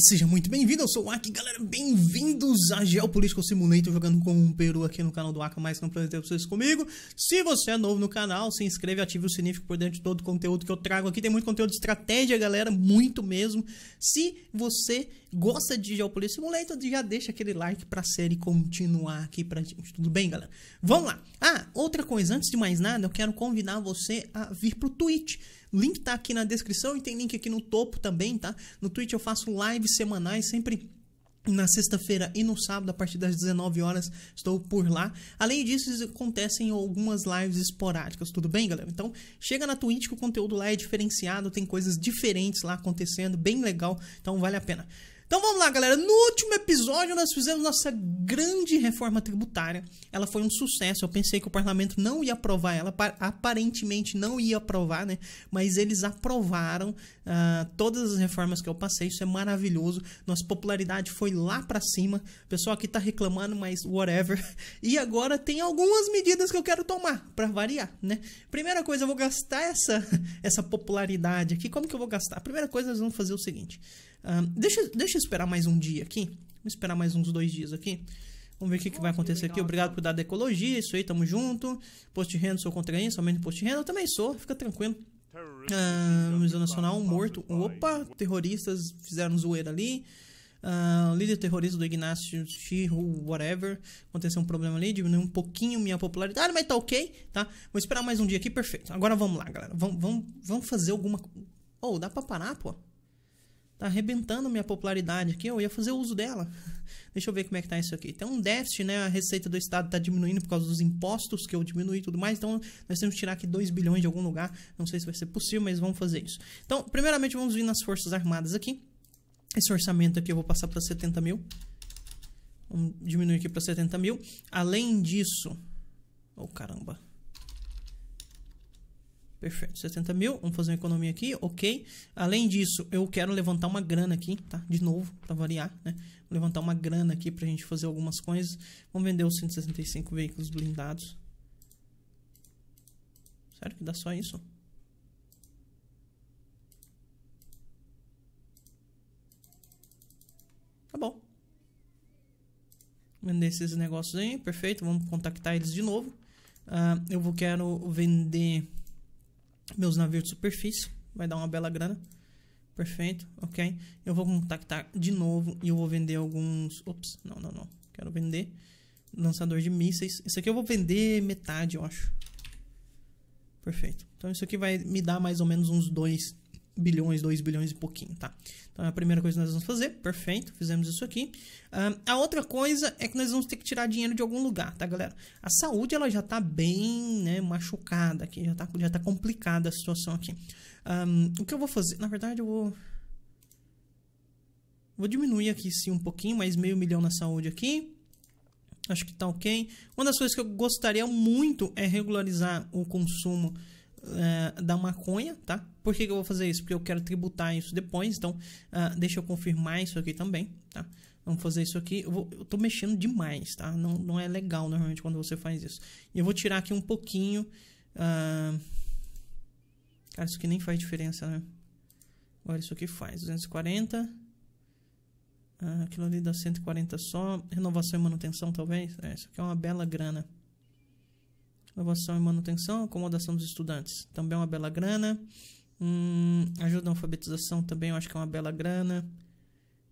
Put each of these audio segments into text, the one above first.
seja muito bem-vindo, eu sou o Aki, galera, bem-vindos a Geopolitical Simulator, jogando com um peru aqui no canal do Aki, mais que prazer ter vocês comigo. Se você é novo no canal, se inscreve, ative o sininho por dentro de todo o conteúdo que eu trago aqui, tem muito conteúdo de estratégia, galera, muito mesmo. Se você gosta de Geopolitical Simulator, já deixa aquele like pra série continuar aqui pra gente, tudo bem, galera? Vamos lá! Ah, outra coisa, antes de mais nada, eu quero convidar você a vir pro Twitch. O link tá aqui na descrição e tem link aqui no topo também, tá? No Twitch eu faço lives semanais, sempre na sexta-feira e no sábado, a partir das 19 horas, estou por lá. Além disso, acontecem algumas lives esporádicas, tudo bem, galera? Então, chega na Twitch que o conteúdo lá é diferenciado, tem coisas diferentes lá acontecendo, bem legal, então vale a pena. Então vamos lá, galera. No último episódio, nós fizemos nossa grande reforma tributária. Ela foi um sucesso. Eu pensei que o parlamento não ia aprovar ela, aparentemente não ia aprovar, né? Mas eles aprovaram uh, todas as reformas que eu passei. Isso é maravilhoso. Nossa popularidade foi lá para cima. O pessoal aqui tá reclamando, mas whatever. E agora tem algumas medidas que eu quero tomar para variar, né? Primeira coisa, eu vou gastar essa, essa popularidade aqui. Como que eu vou gastar? A primeira coisa, nós vamos fazer o seguinte. Ah, deixa, deixa eu esperar mais um dia aqui Vamos esperar mais uns dois dias aqui. Vamos ver o que, que vai acontecer aqui. Obrigado por dar da ecologia, isso aí, tamo junto. Post de renda, sou contra isso, aumento de imposto de renda. Eu também sou, fica tranquilo. Ah, Museu Nacional, um morto. Opa, terroristas fizeram zoeira ali. Ah, líder terrorista do Ignacio Chihu, whatever. Aconteceu um problema ali, diminuiu um pouquinho minha popularidade, mas tá ok, tá? Vou esperar mais um dia aqui, perfeito. Agora vamos lá, galera. Vamos, vamos, vamos fazer alguma. Oh, dá pra parar, pô? Tá arrebentando minha popularidade aqui, eu ia fazer uso dela. Deixa eu ver como é que tá isso aqui. Tem um déficit, né? A receita do Estado tá diminuindo por causa dos impostos que eu diminuí e tudo mais. Então, nós temos que tirar aqui 2 bilhões de algum lugar. Não sei se vai ser possível, mas vamos fazer isso. Então, primeiramente, vamos vir nas Forças Armadas aqui. Esse orçamento aqui eu vou passar para 70 mil. Vamos diminuir aqui para 70 mil. Além disso... Oh, caramba. Perfeito, 70 mil. Vamos fazer uma economia aqui, ok. Além disso, eu quero levantar uma grana aqui, tá? De novo, para variar, né? Vou levantar uma grana aqui pra gente fazer algumas coisas. Vamos vender os 165 veículos blindados. Sério que dá só isso? Tá bom. Vender esses negócios aí, perfeito. Vamos contactar eles de novo. Uh, eu vou quero vender meus navios de superfície, vai dar uma bela grana. Perfeito, ok. Eu vou contactar de novo e eu vou vender alguns... Ops, não, não, não. Quero vender lançador de mísseis. Isso aqui eu vou vender metade, eu acho. Perfeito. Então isso aqui vai me dar mais ou menos uns dois bilhões, 2 bilhões e pouquinho, tá? Então é a primeira coisa que nós vamos fazer, perfeito, fizemos isso aqui. a outra coisa é que nós vamos ter que tirar dinheiro de algum lugar, tá, galera? A saúde, ela já tá bem, né, machucada aqui, já tá, já tá complicada a situação aqui. Um, o que eu vou fazer? Na verdade, eu vou... Vou diminuir aqui sim um pouquinho, mais meio milhão na saúde aqui. Acho que tá ok. Uma das coisas que eu gostaria muito é regularizar o consumo é, da maconha, tá? Por que, que, eu vou fazer isso? Porque eu quero tributar isso depois, então uh, deixa eu confirmar isso aqui também, tá? Vamos fazer isso aqui. Eu, vou, eu tô mexendo demais, tá? Não, não é legal normalmente quando você faz isso. E eu vou tirar aqui um pouquinho. Uh... Cara, isso aqui nem faz diferença, né? Agora isso aqui faz. 240. Uh, ah, aquilo ali dá 140 só. Renovação e manutenção, talvez. É, isso aqui é uma bela grana inovação e manutenção, acomodação dos estudantes, também é uma bela grana. Hum, ajuda à alfabetização também, eu acho que é uma bela grana.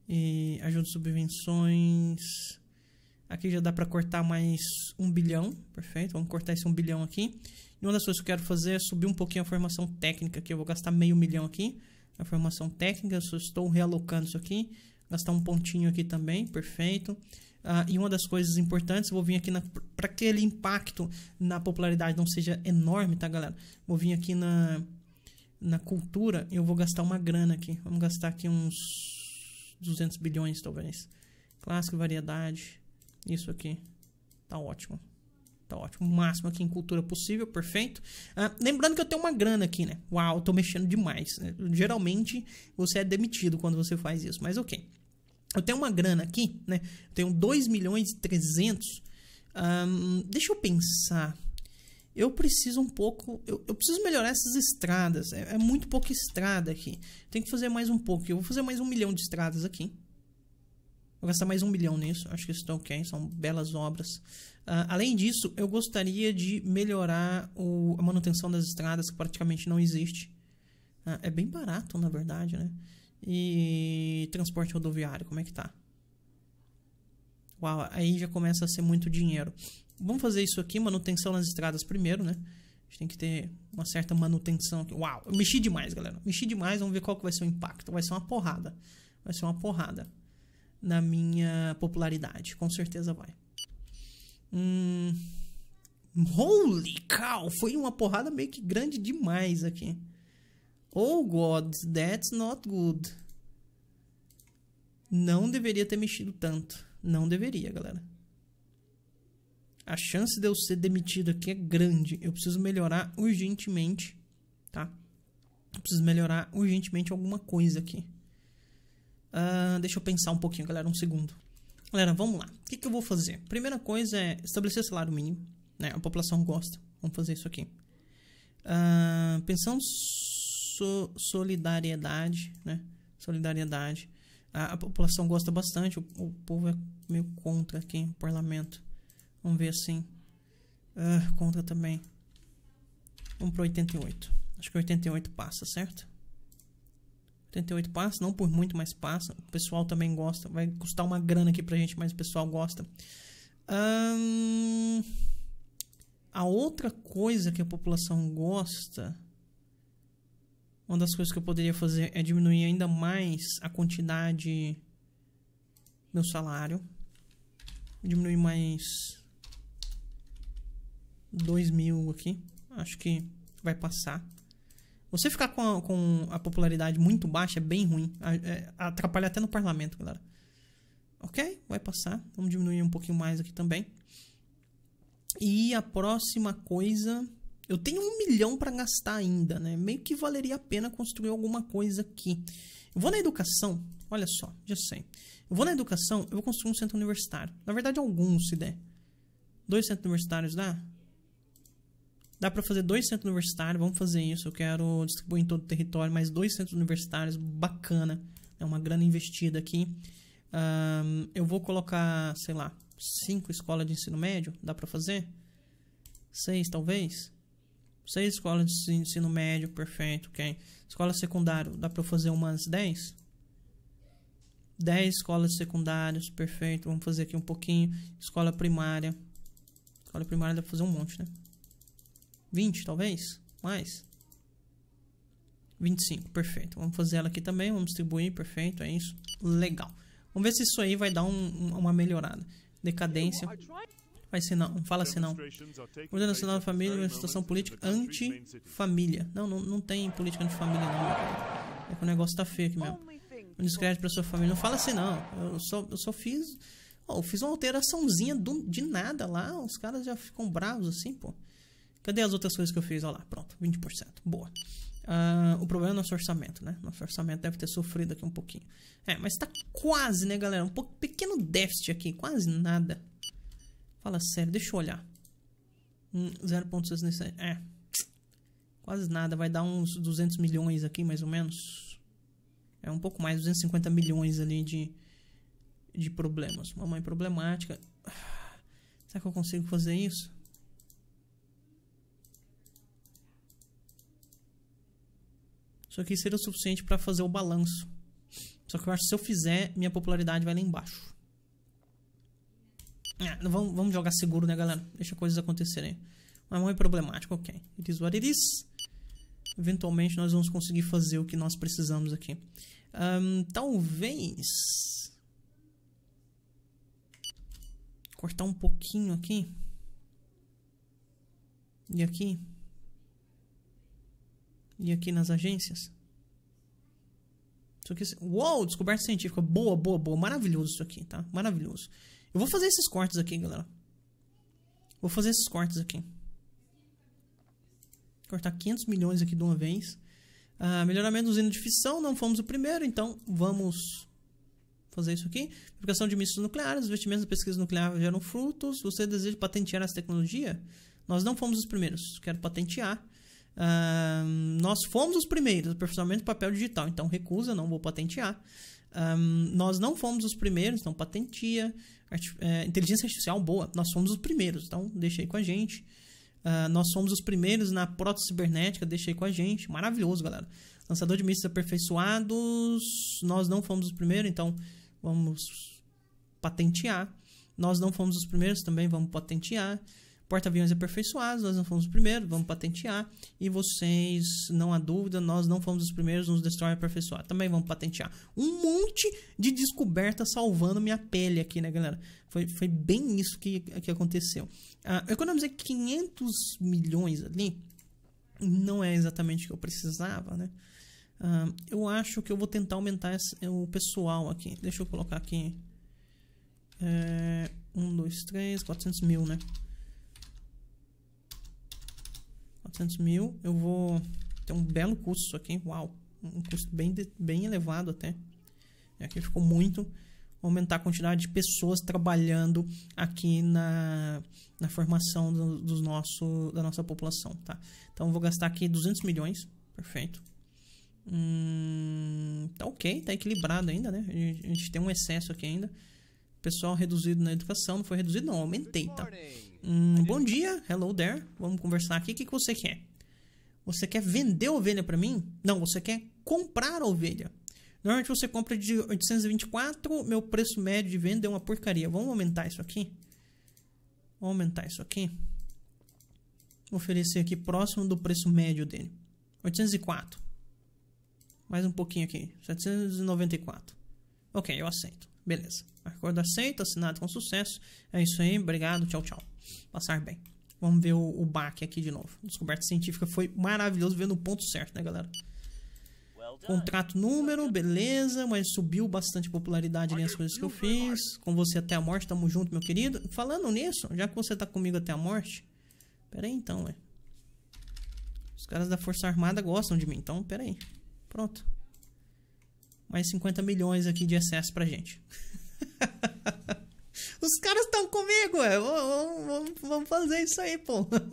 E ajuda subvenções. Aqui já dá para cortar mais um bilhão, perfeito? Vamos cortar esse um bilhão aqui. E uma das coisas que eu quero fazer é subir um pouquinho a formação técnica, Aqui eu vou gastar meio milhão aqui. na formação técnica, eu só estou realocando isso aqui. Gastar um pontinho aqui também, perfeito. Ah, e uma das coisas importantes, vou vir aqui para que ele impacto na popularidade não seja enorme, tá, galera? Vou vir aqui na, na cultura, eu vou gastar uma grana aqui. Vamos gastar aqui uns 200 bilhões, talvez. Clássico, variedade, isso aqui. Tá ótimo. Tá ótimo. O máximo aqui em cultura possível, perfeito. Ah, lembrando que eu tenho uma grana aqui, né? Uau, tô mexendo demais. Né? Geralmente você é demitido quando você faz isso, mas ok. Eu tenho uma grana aqui, né? Eu tenho 2 milhões e 300. Um, deixa eu pensar. Eu preciso um pouco. Eu, eu preciso melhorar essas estradas. É, é, muito pouca estrada aqui. Tem que fazer mais um pouco. Eu vou fazer mais um milhão de estradas aqui. Vou gastar mais um milhão nisso. Acho que isso está ok. São belas obras. Uh, além disso, eu gostaria de melhorar o, a manutenção das estradas, que praticamente não existe. Uh, é bem barato, na verdade, né? E transporte rodoviário, como é que tá? Uau, aí já começa a ser muito dinheiro. Vamos fazer isso aqui, manutenção nas estradas primeiro, né? A gente tem que ter uma certa manutenção aqui. Uau, eu mexi demais, galera. Mexi demais, vamos ver qual que vai ser o impacto. Vai ser uma porrada. Vai ser uma porrada na minha popularidade. Com certeza vai. Hum... Holy cow! Foi uma porrada meio que grande demais aqui. Oh God, that's not good. Não deveria ter mexido tanto. Não deveria, galera. A chance de eu ser demitido aqui é grande. Eu preciso melhorar urgentemente, tá? Eu preciso melhorar urgentemente alguma coisa aqui. Uh, deixa eu pensar um pouquinho, galera. Um segundo. Galera, vamos lá. O que, que eu vou fazer? Primeira coisa é estabelecer salário mínimo. Né? A população gosta. Vamos fazer isso aqui. Uh, ah, pensamos so, solidariedade, né? Solidariedade. A, a, população gosta bastante, o, o, povo é meio contra aqui no parlamento. Vamos ver assim. Uh, contra também. Vamos para 88. Acho que 88 passa, certo? 88 passa, não por muito, mas passa. O pessoal também gosta. Vai custar uma grana aqui pra gente, mas o pessoal gosta. a outra coisa que a população gosta uma das coisas que eu poderia fazer é diminuir ainda mais a quantidade do meu salário. Diminuir mais 2 mil aqui. Acho que vai passar. Você ficar com a, com a popularidade muito baixa é bem ruim. É, atrapalha até no parlamento, galera. Ok, vai passar. Vamos diminuir um pouquinho mais aqui também. E a próxima coisa eu tenho um milhão para gastar ainda, né? Meio que valeria a pena construir alguma coisa aqui. Eu vou na educação, olha só, já sei. Eu vou na educação, eu vou construir um centro universitário. Na verdade, alguns se der. Dois centros universitários dá? Dá para fazer dois centros universitários, vamos fazer isso. Eu quero distribuir em todo o território mais dois centros universitários, bacana. É uma grana investida aqui. Um, eu vou colocar, sei lá, cinco escolas de ensino médio, dá para fazer? Seis, talvez? seis escolas de ensino médio, perfeito, ok? Escola secundária, dá para fazer umas 10? 10 escolas secundárias, perfeito. Vamos fazer aqui um pouquinho. Escola primária. Escola primária dá pra fazer um monte, né? 20, talvez? Mais? 25, perfeito. Vamos fazer ela aqui também. Vamos distribuir, perfeito. É isso. Legal. Vamos ver se isso aí vai dar um, uma melhorada. Decadência. Mas se não, fala se não. a Nacional da Família é uma situação política anti-família. Não, não, não tem política anti-família não. É que o negócio tá feio aqui mesmo. Um descrédito pra sua família. Não fala assim não. Eu só, eu só fiz... eu fiz uma alteraçãozinha do, de nada lá. Os caras já ficam bravos assim, pô. Cadê as outras coisas que eu fiz? Olha lá, pronto. 20%. Boa. Uh, o problema é o nosso orçamento, né? Nosso orçamento deve ter sofrido aqui um pouquinho. É, mas tá quase, né, galera? Um pouco, pequeno déficit aqui, quase nada. Fala sério, deixa eu olhar. Hum, 0.67. É. Quase nada, vai dar uns 200 milhões aqui, mais ou menos. É um pouco mais, 250 milhões ali de, de problemas. Mamãe problemática. Será que eu consigo fazer isso? Isso aqui seria o suficiente para fazer o balanço. Só que eu acho que se eu fizer, minha popularidade vai lá embaixo. É, vamos, vamos jogar seguro, né, galera? Deixa coisas acontecerem. Mas não é problemático, ok. It is what it is. Eventualmente nós vamos conseguir fazer o que nós precisamos aqui. Um, talvez... Cortar um pouquinho aqui. E aqui. E aqui nas agências. Isso aqui... É- Uou, descoberta científica. Boa, boa, boa. Maravilhoso isso aqui, tá? Maravilhoso. Eu vou fazer esses cortes aqui, galera. Vou fazer esses cortes aqui. Cortar 500 milhões aqui de uma vez. Uh, melhoramento da usina de fissão, não fomos o primeiro, então vamos fazer isso aqui. Fabricação de mísseis nucleares, investimentos na pesquisa nuclear geram frutos. Você deseja patentear essa tecnologia? Nós não fomos os primeiros, quero patentear. Ah, nós fomos os primeiros, aperfeiçoamento papel digital, então recusa, não vou patentear. Um, ah, nós não fomos os primeiros, então patentia é, inteligência artificial boa. Nós somos os primeiros, então deixei com a gente. Uh, nós somos os primeiros na prótese cibernética, deixei com a gente. Maravilhoso, galera. Lançador de mísseis aperfeiçoados, nós não fomos os primeiros, então vamos patentear. Nós não fomos os primeiros, também vamos patentear porta-aviões aperfeiçoados, nós não fomos os primeiros, vamos patentear. E vocês, não há dúvida, nós não fomos os primeiros nos destroyer aperfeiçoados. Também vamos patentear. Um monte de descoberta salvando minha pele aqui, né, galera? Foi, foi bem isso que, que aconteceu. Ah, eu economizei 500 milhões ali. Não é exatamente o que eu precisava, né? Ah, eu acho que eu vou tentar aumentar esse, o pessoal aqui. Deixa eu colocar aqui. É, 1, 2, 3, 400 mil, né? 400 mil, eu vou ter um belo custo isso aqui, uau, um custo bem, bem elevado até. É e aqui ficou muito, aumentar a quantidade de pessoas trabalhando aqui na, na formação do, do nosso, da nossa população, tá? Então eu vou gastar aqui 200 milhões, perfeito. Hum, tá ok, tá equilibrado ainda, né? A gente, a gente tem um excesso aqui ainda pessoal reduzido na educação. Não foi reduzido, não, aumentei, tá? Hum, bom dia, hello there. Vamos conversar aqui. O que, que você quer? Você quer vender ovelha para mim? Não, você quer comprar ovelha. Normalmente você compra de 824, meu preço médio de venda é uma porcaria. Vamos aumentar isso aqui? Vamos aumentar isso aqui. Vou oferecer aqui próximo do preço médio dele. 804. Mais um pouquinho aqui. 794. Ok, eu aceito. Beleza. Acordo aceito, assinado com sucesso. É isso aí, obrigado, tchau, tchau. Passar bem. Vamos ver o, o aqui de novo. Descoberta científica foi maravilhoso, vendo o ponto certo, né, galera? Contrato número, beleza, mas subiu bastante popularidade ali as coisas que eu fiz. Com você até a morte, tamo junto, meu querido. Falando nisso, já que você tá comigo até a morte, pera aí então, ué. Os caras da Força Armada gostam de mim, então pera aí. Pronto. Mais 50 milhões aqui de excesso pra gente. Os caras estão comigo, é, Vamos, fazer isso aí, pô.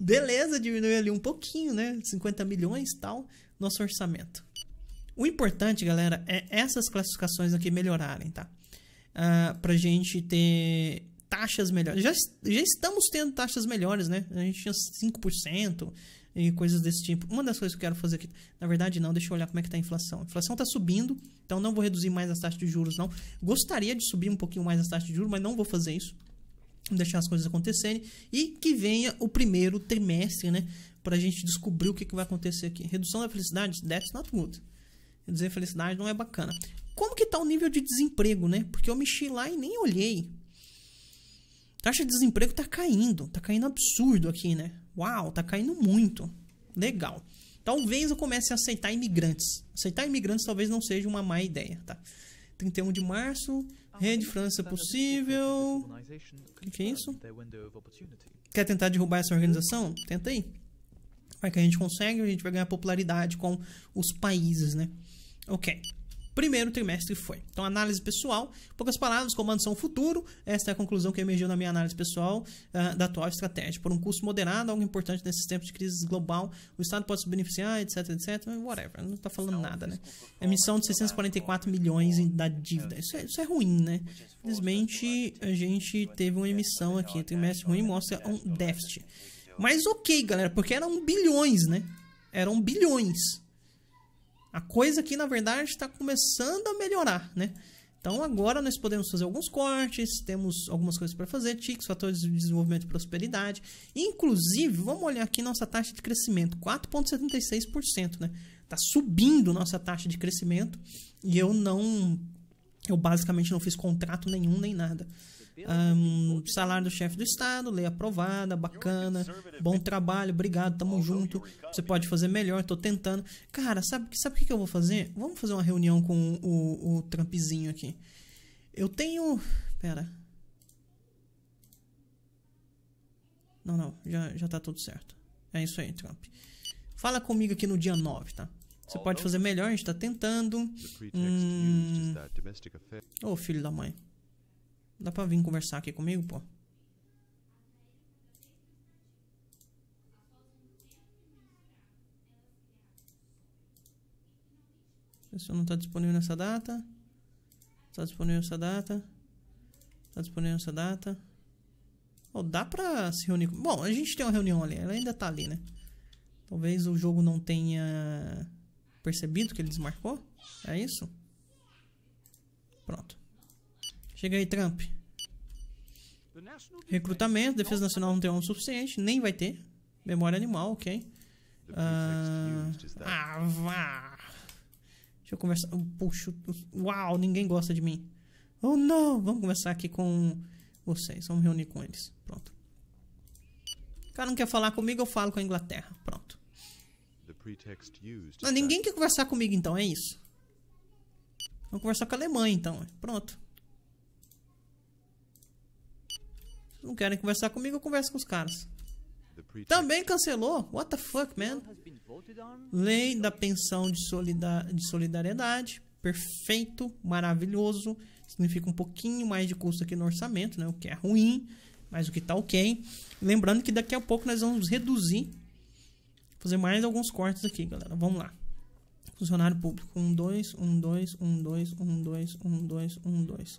Beleza, diminuiu ali um pouquinho, né? 50 milhões tal, nosso orçamento. O importante, galera, é essas classificações aqui melhorarem, tá? Uh, pra gente ter taxas melhores. Já, já estamos tendo taxas melhores, né? A gente tinha 5%, e coisas desse tipo. Uma das coisas que eu quero fazer aqui, na verdade não, deixa eu olhar como é que tá a inflação. A inflação tá subindo, então não vou reduzir mais as taxas de juros não. Gostaria de subir um pouquinho mais as taxas de juros, mas não vou fazer isso. Vou deixar as coisas acontecerem e que venha o primeiro trimestre, né, pra gente descobrir o que, que vai acontecer aqui. Redução da felicidade, that's not good. a felicidade não é bacana. Como que tá o nível de desemprego, né? Porque eu mexi lá e nem olhei. Taxa de desemprego tá caindo, tá caindo absurdo aqui, né? Uau, tá caindo muito. Legal. Talvez eu comece a aceitar imigrantes. Aceitar imigrantes talvez não seja uma má ideia, tá? 31 de março, rede França possível. O que é isso? Quer tentar derrubar essa organização? Tenta aí. Vai que a gente consegue, a gente vai ganhar popularidade com os países, né? Ok primeiro trimestre foi. Então, análise pessoal, poucas palavras, comandos são futuro. Esta é a conclusão que emergiu na minha análise pessoal uh, da atual estratégia. Por um custo moderado, algo importante nesses tempos de crise global, o Estado pode se beneficiar, etc, etc, whatever. Não está falando nada, né? Emissão de 644 milhões da dívida. Isso é, isso é ruim, né? Infelizmente, a gente teve uma emissão aqui. trimestre ruim mostra um déficit. Mas ok, galera, porque eram bilhões, né? Eram bilhões a coisa aqui na verdade está começando a melhorar, né? Então agora nós podemos fazer alguns cortes, temos algumas coisas para fazer, TICs, fatores de desenvolvimento e prosperidade. Inclusive, vamos olhar aqui nossa taxa de crescimento, 4.76%, né? Tá subindo nossa taxa de crescimento e eu não eu basicamente não fiz contrato nenhum nem nada. Um, salário do chefe do Estado, lei aprovada, bacana, bom trabalho, obrigado, tamo junto. Você pode fazer melhor, tô tentando. Cara, sabe, sabe o que eu vou fazer? Vamos fazer uma reunião com o, o Trumpzinho aqui. Eu tenho. Pera. Não, não, já, já tá tudo certo. É isso aí, Trump. Fala comigo aqui no dia 9, tá? Você pode fazer melhor, a gente tá tentando. Hum. Ô, hum... oh, filho da mãe. Dá pra vir conversar aqui comigo, pô? Isso não está disponível nessa data. Está disponível essa data. Está disponível essa data. Oh, dá pra se reunir. Com... Bom, a gente tem uma reunião ali. Ela ainda tá ali, né? Talvez o jogo não tenha percebido que ele desmarcou. É isso? Pronto. Chega aí, Trump. Recrutamento, defesa nacional não tem um suficiente, nem vai ter. Memória animal, ok. Ah, ah, vá. Deixa eu conversar. Puxa, uau, ninguém gosta de mim. Oh, não! Vamos conversar aqui com vocês. Vamos reunir com eles. Pronto. O cara não quer falar comigo, eu falo com a Inglaterra. Pronto. Não, ninguém quer conversar comigo, então, é isso. Vamos conversar com a Alemanha, então. Pronto. Não querem conversar comigo, eu converso com os caras. Também cancelou. What the fuck, man? Lei da pensão de, solidar de solidariedade. Perfeito, maravilhoso. Significa um pouquinho mais de custo aqui no orçamento, né? O que é ruim, mas o que tá ok. Lembrando que daqui a pouco nós vamos reduzir. Fazer mais alguns cortes aqui, galera. Vamos lá. Funcionário público. 1, 2, 1, 2, 1, 2, 1, 2, 1, 2, 1, 2.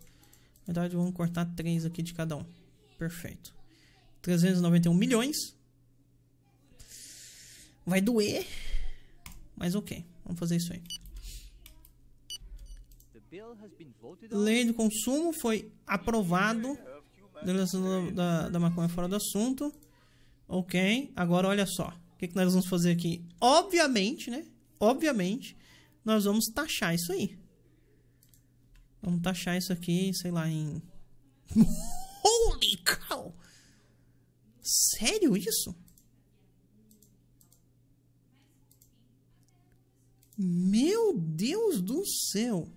Na verdade, vamos cortar 3 aqui de cada um. Perfeito. 391 milhões. Vai doer, mas ok. Vamos fazer isso aí. Lei do consumo foi aprovado. Legislação da, da maconha fora do assunto. Ok, agora olha só. O que, que nós vamos fazer aqui? Obviamente, né? Obviamente, nós vamos taxar isso aí. Vamos taxar isso aqui, sei lá, em... Holy cow! Sério isso? Meu Deus do céu!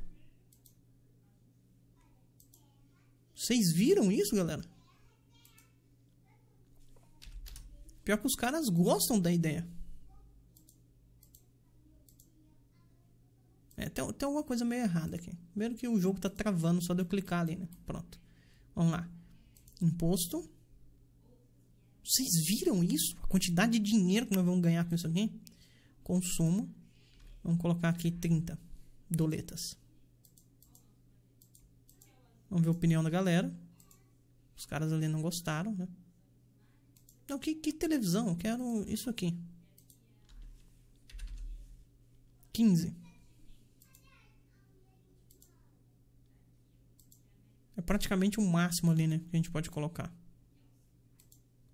Vocês viram isso, galera? Pior que os caras gostam da ideia. É, tem, tem alguma coisa meio errada aqui. Primeiro que o jogo tá travando, só de eu clicar ali, né? Pronto. Vamos lá imposto. Vocês viram isso? A quantidade de dinheiro que nós vamos ganhar com isso aqui? Consumo. Vamos colocar aqui 30 doletas. Vamos ver a opinião da galera. Os caras ali não gostaram, né? Não, que, que televisão? Eu quero isso aqui. 15. É praticamente o máximo ali, né? Que a gente pode colocar.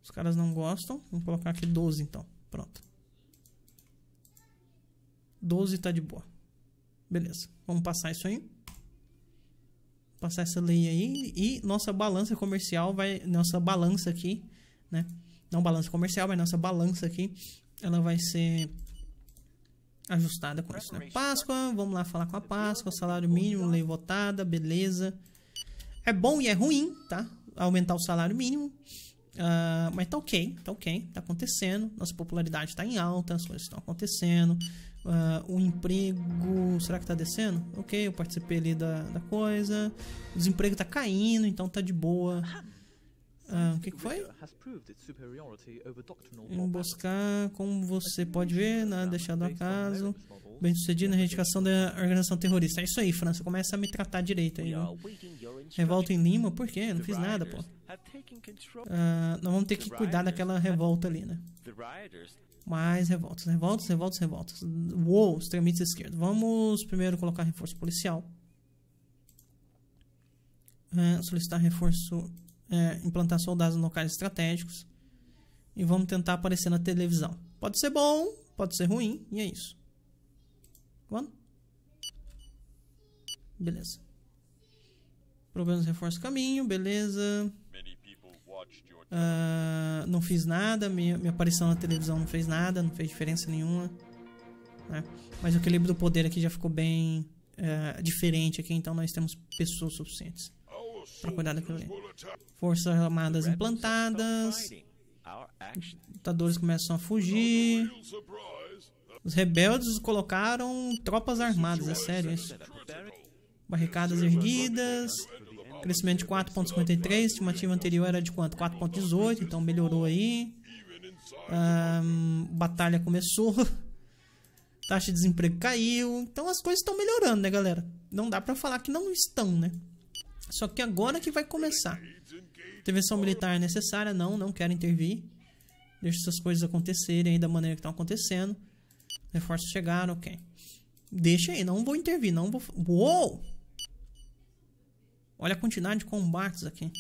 Os caras não gostam. Vamos colocar aqui 12, então. Pronto. 12 tá de boa. Beleza. Vamos passar isso aí. Passar essa lei aí. E nossa balança comercial vai... Nossa balança aqui, né? Não balança comercial, mas nossa balança aqui. Ela vai ser ajustada com isso, né? Páscoa, vamos lá falar com a Páscoa. Salário mínimo, lei votada, beleza. Beleza. É bom e é ruim, tá? Aumentar o salário mínimo. Uh, mas tá ok, tá ok, tá acontecendo. Nossa popularidade tá em alta, as coisas estão acontecendo. Uh, o emprego, será que tá descendo? Ok, eu participei ali da, da coisa. O desemprego tá caindo, então tá de boa. Uh, o que, que foi? Vamos buscar, como você pode ver, nada né? deixado acaso bem sucedido na erradicação da organização terrorista. É isso aí, França, começa a me tratar direito aí. Né? Revolta em Lima? Por quê? Não fiz nada, pô. Ah, nós vamos ter que cuidar daquela revolta ali, né? Mais revoltas, revoltas, revoltas, revoltas. Uou, extremistas esquerdos. Vamos primeiro colocar reforço policial. É, solicitar reforço, é, implantar soldados em locais estratégicos. E vamos tentar aparecer na televisão. Pode ser bom, pode ser ruim, e é isso. Quando? Beleza. Problemas reforça o caminho, beleza. Uh, não fiz nada, minha, minha, aparição na televisão não fez nada, não fez diferença nenhuma. Né? Mas o equilíbrio do poder aqui já ficou bem uh, diferente aqui, então nós temos pessoas suficientes para cuidar daquilo ali. Forças armadas implantadas. Lutadores começam a fugir. Os rebeldes colocaram tropas armadas, é sério isso. Barricadas erguidas, crescimento de 4.53, estimativa anterior era de quanto? 4.18, então melhorou aí. Um, batalha começou. Taxa de desemprego caiu. Então as coisas estão melhorando, né, galera? Não dá pra falar que não estão, né? Só que agora que vai começar. Intervenção militar é necessária? Não, não quero intervir. Deixa essas coisas acontecerem aí da maneira que estão acontecendo. Reforços chegaram, ok. Deixa aí, não vou intervir, não vou... Uou! Olha a quantidade de combates aqui.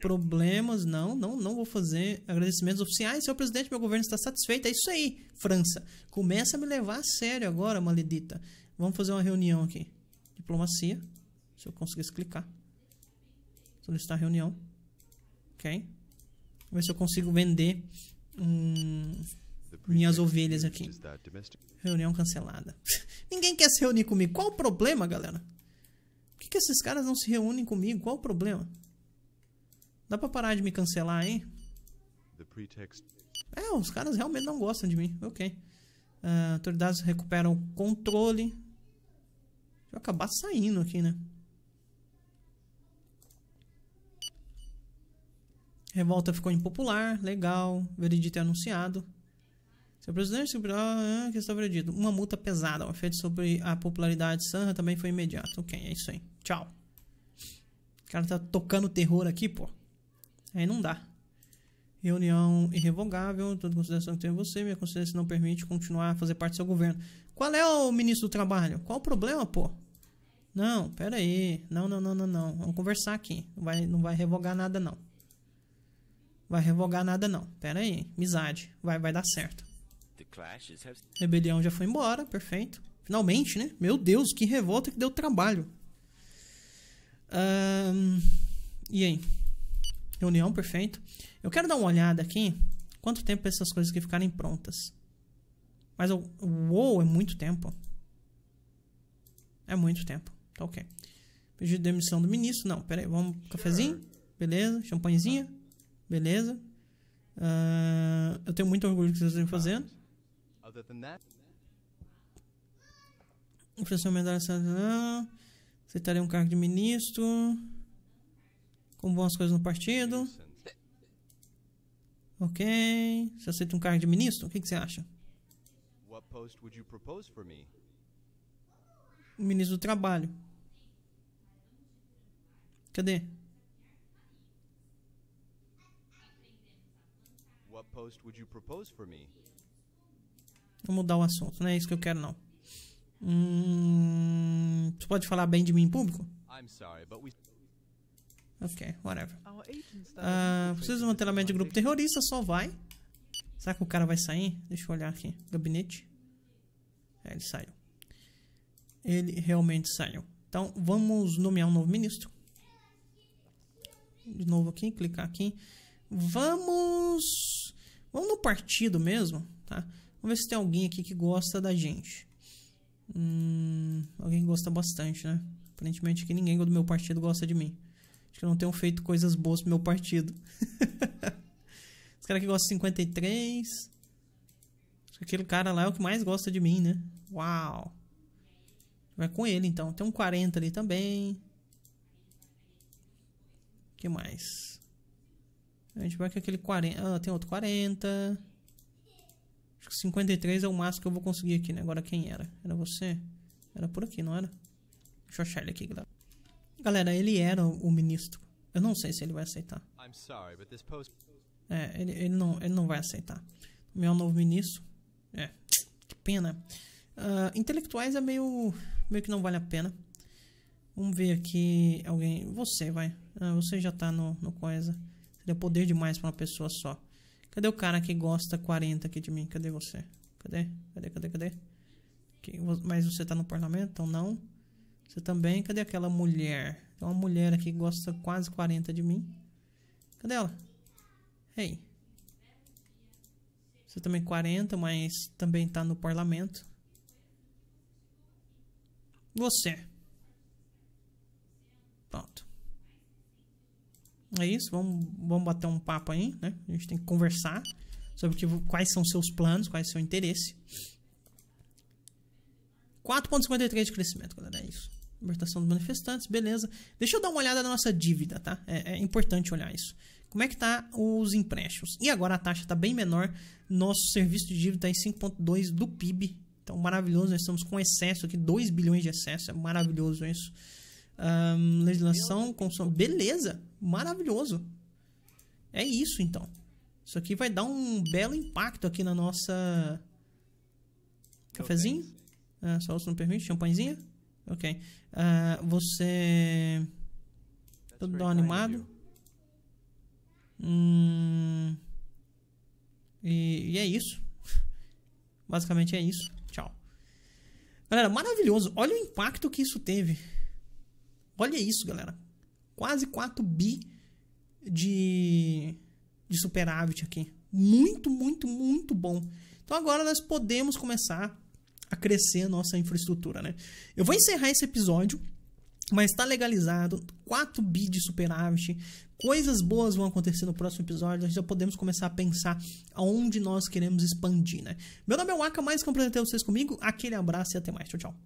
Problemas, não, não, não vou fazer agradecimentos oficiais. Seu presidente, meu governo está satisfeito. É isso aí, França. Começa a me levar a sério agora, maledita. Vamos fazer uma reunião aqui. Diplomacia. Se eu conseguisse clicar. Solicitar reunião. Ok. Ver se eu consigo vender um minhas ovelhas aqui. Reunião cancelada. Ninguém quer se reunir comigo. Qual o problema, galera? Por que, que esses caras não se reúnem comigo? Qual o problema? Dá pra parar de me cancelar, hein? É, os caras realmente não gostam de mim. Ok. Uh, autoridades recuperam o controle. Deixa eu acabar saindo aqui, né? Revolta ficou impopular. Legal. Veredito é anunciado. Seu presidente ah, é, que está dito. Uma multa pesada, um efeito sobre a popularidade de Sanha também foi imediato. Ok, é isso aí. Tchau. O cara tá tocando terror aqui, pô. Aí não dá. Reunião irrevogável, toda consideração que tem você, minha consciência não permite continuar a fazer parte do seu governo. Qual é o ministro do trabalho? Qual o problema, pô? Não, pera aí. Não, não, não, não, não. Vamos conversar aqui. Não vai, não vai revogar nada, não. Vai revogar nada, não. Pera aí. Amizade. Vai, vai dar certo. Rebelião já foi embora, perfeito. Finalmente, né? Meu Deus, que revolta que deu trabalho. Um, e aí? Reunião, perfeito. Eu quero dar uma olhada aqui. Quanto tempo essas coisas aqui ficarem prontas? Mas o WoW é muito tempo. É muito tempo. Tá ok. Pedido de demissão do ministro. Não, peraí. Vamos. Cafezinho? Beleza. Champanhezinha? Beleza. Uh, eu tenho muito orgulho do que vocês estão fazendo. Other than that, inflação Medalha Aceitaria é um cargo de ministro. Com boas coisas no partido. Ok. Você aceita um cargo de ministro? O que, que você acha? What post would you propose for me? O ministro do Trabalho. Cadê? What post would you propose for me? Vou mudar o assunto, não é isso que eu quero, não. Hum, tu pode falar bem de mim em público? Ok, whatever. Uh, ah, precisa de um mantelamento de grupo terrorista, só vai. Será que o cara vai sair? Deixa eu olhar aqui. Gabinete. É, ele saiu. Ele realmente saiu. Então, vamos nomear um novo ministro. De novo aqui, clicar aqui. Vamos... Vamos no partido mesmo, tá? Vamos ver se tem alguém aqui que gosta da gente. Hum, alguém que gosta bastante, né? Aparentemente que ninguém do meu partido gosta de mim. Acho que eu não tenho feito coisas boas pro meu partido. Esse cara que gosta de 53. Acho que aquele cara lá é o que mais gosta de mim, né? Uau! Vai com ele então. Tem um 40 ali também. O que mais? A gente vai com aquele 40. Ah, tem outro 40. Acho que 53 é o máximo que eu vou conseguir aqui, né? Agora quem era? Era você? Era por aqui, não era? Deixa eu achar ele aqui, galera. Galera, ele era o ministro. Eu não sei se ele vai aceitar. Sorry, post... É, ele, ele, não, ele não vai aceitar. Meu novo ministro. É, que pena. Uh, intelectuais é meio, meio que não vale a pena. Vamos ver aqui alguém. Você vai. Ah, você já tá no, no coisa. Seria poder demais pra uma pessoa só. Cadê o cara que gosta 40 aqui de mim? Cadê você? Cadê? Cadê, cadê, cadê? Mas você tá no parlamento? Então não. Você também. Cadê aquela mulher? Tem uma mulher aqui que gosta quase 40 de mim. Cadê ela? Ei. Hey. Você também 40, mas também tá no parlamento. Você. Pronto. É isso, vamos, vamos bater um papo aí, né? A gente tem que conversar sobre que, quais são seus planos, quais é seu interesse. 4,53 de crescimento, galera, é isso. Libertação dos manifestantes, beleza. Deixa eu dar uma olhada na nossa dívida, tá? É, é importante olhar isso. Como é que tá os empréstimos? E agora a taxa está bem menor. Nosso serviço de dívida tá em 5,2 do PIB. Então, maravilhoso, nós estamos com excesso aqui, 2 bilhões de excesso, é maravilhoso isso. Um, legislação, consumo, beleza, maravilhoso. É isso, então. Isso aqui vai dar um belo impacto aqui na nossa... Cafezinho? Ah, só você não permite? Champanhezinho? Ok. Uh, você... tudo animado. Hum... E, e é isso. Basicamente é isso. Tchau. Galera, maravilhoso. Olha o impacto que isso teve. Olha isso, galera quase 4 bi de, de superávit aqui. Muito, muito, muito bom. Então agora nós podemos começar a crescer a nossa infraestrutura, né? Eu vou encerrar esse episódio, mas está legalizado, 4 bi de superávit, coisas boas vão acontecer no próximo episódio, nós já podemos começar a pensar aonde nós queremos expandir, né? Meu nome é Waka, mais que um prazer ter vocês comigo, aquele abraço e até mais, tchau, tchau.